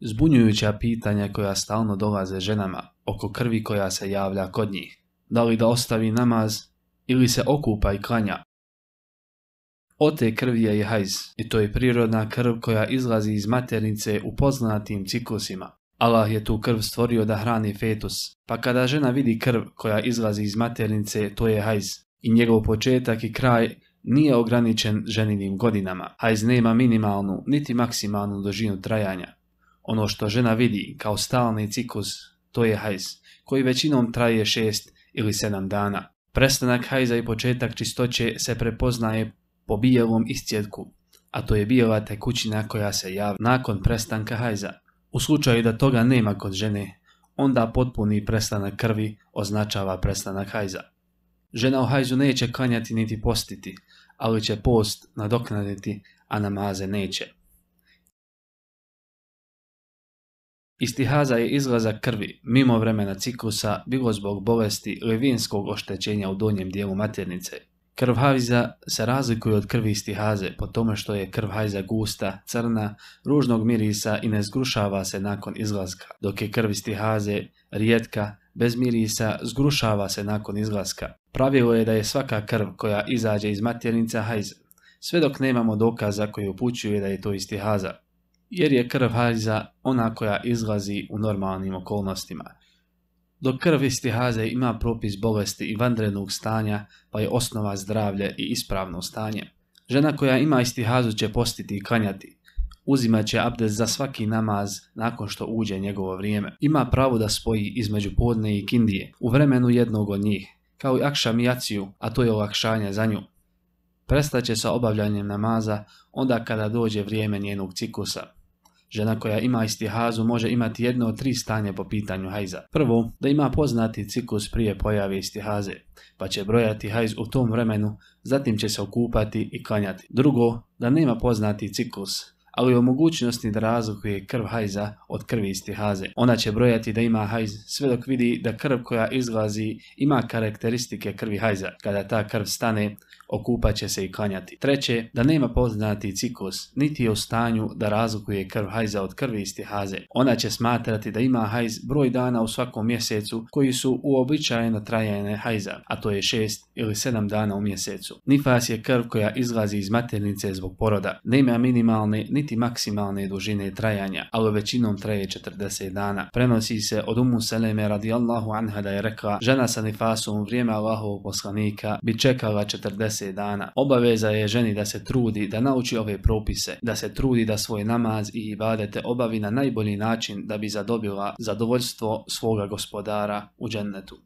Zbunjujuća pitanja koja stalno dolaze ženama oko krvi koja se javlja kod njih. Da li da ostavi namaz ili se okupa i klanja? Od te krvi je hajz i to je prirodna krv koja izlazi iz maternice u poznatim ciklusima. Allah je tu krv stvorio da hrani fetus, pa kada žena vidi krv koja izlazi iz maternice, to je hajz. I njegov početak i kraj nije ograničen ženinim godinama. Hajz nema minimalnu, niti maksimalnu dožinu trajanja. Ono što žena vidi kao stalni ciklus, to je hajz, koji većinom traje šest ili sedam dana. Prestanak hajza i početak čistoće se prepoznaje po bijelom iscjedku, a to je bijela tekućina koja se javlja nakon prestanka hajza. U slučaju da toga nema kod žene, onda potpuni prestanak krvi označava prestanak hajza. Žena u hajzu neće klanjati niti postiti, ali će post nadoknaditi, a namaze neće. Istihaza je izlazak krvi mimo vremena ciklusa bilo zbog bolesti levinskog oštećenja u donjem dijelu maternice. Krv hajza se razlikuje od krvi istihaze po tome što je krv hajza gusta, crna, ružnog mirisa i ne zgrušava se nakon izlaska, dok je krv istihaze rijetka, bez mirisa, zgrušava se nakon izlaska. Pravilo je da je svaka krv koja izađe iz maternica hajza, sve dok nemamo dokaza koji upućuje da je to istihaza jer je krv hajza ona koja izlazi u normalnim okolnostima. Dok krv istihaze ima propis bolesti i vandrenog stanja, pa je osnova zdravlje i ispravno stanje. Žena koja ima istihazu će postiti i kanjati. Uzimat će abdest za svaki namaz nakon što uđe njegovo vrijeme. Ima pravo da spoji između podne i kindije, u vremenu jednog od njih, kao i mijaciju, a to je olakšanje za nju. Prestaće sa obavljanjem namaza onda kada dođe vrijeme njenog ciklusa. Žena koja ima istihazu može imati jedno od tri stanje po pitanju hajza. Prvo, da ima poznati ciklus prije pojave istihaze, pa će brojati hajz u tom vremenu, zatim će se okupati i klanjati. Drugo, da nema poznati ciklus, ali u mogućnosti da razlikuje krv hajza od krvi haze. Ona će brojati da ima hajz sve dok vidi da krv koja izlazi ima karakteristike krvi hajza. Kada ta krv stane, okupat će se i klanjati. Treće, da nema poznati ciklus, niti je u stanju da razlikuje krv hajza od krvi haze. Ona će smatrati da ima hajz broj dana u svakom mjesecu koji su uobičajeno trajene hajza, a to je šest ili sedam dana u mjesecu. Nifas je krv koja izlazi iz maternice zbog poroda. Nema minimalne niti biti maksimalne dužine trajanja, ali većinom traje 40 dana. Prenosi se od Umu Seleme radijallahu anha da je rekla, žena sa nifasom vrijeme Allahovog poslanika bi čekala 40 dana. Obaveza je ženi da se trudi, da nauči ove propise, da se trudi da svoj namaz i ibadete obavi na najbolji način da bi zadobila zadovoljstvo svoga gospodara u džennetu.